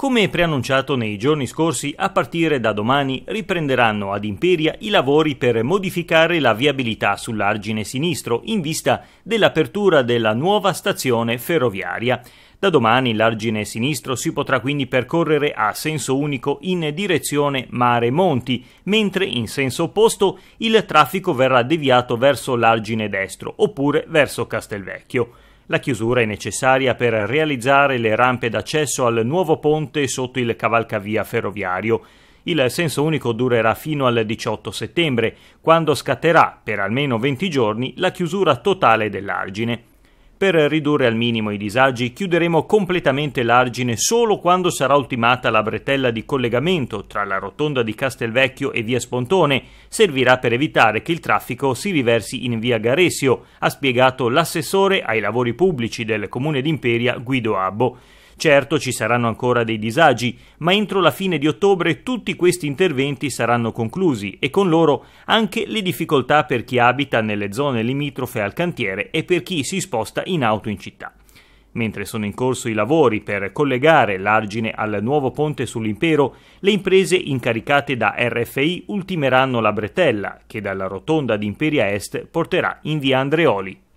Come preannunciato nei giorni scorsi, a partire da domani riprenderanno ad Imperia i lavori per modificare la viabilità sull'argine sinistro in vista dell'apertura della nuova stazione ferroviaria. Da domani l'argine sinistro si potrà quindi percorrere a senso unico in direzione Mare Monti, mentre in senso opposto il traffico verrà deviato verso l'argine destro oppure verso Castelvecchio. La chiusura è necessaria per realizzare le rampe d'accesso al nuovo ponte sotto il cavalcavia ferroviario. Il senso unico durerà fino al 18 settembre, quando scatterà, per almeno 20 giorni, la chiusura totale dell'argine. Per ridurre al minimo i disagi chiuderemo completamente l'argine solo quando sarà ultimata la bretella di collegamento tra la rotonda di Castelvecchio e via Spontone, servirà per evitare che il traffico si riversi in via Garesio, ha spiegato l'assessore ai lavori pubblici del comune d'Imperia Guido Abbo. Certo ci saranno ancora dei disagi, ma entro la fine di ottobre tutti questi interventi saranno conclusi e con loro anche le difficoltà per chi abita nelle zone limitrofe al cantiere e per chi si sposta in auto in città. Mentre sono in corso i lavori per collegare l'argine al nuovo ponte sull'impero, le imprese incaricate da RFI ultimeranno la bretella, che dalla rotonda di Imperia Est porterà in via Andreoli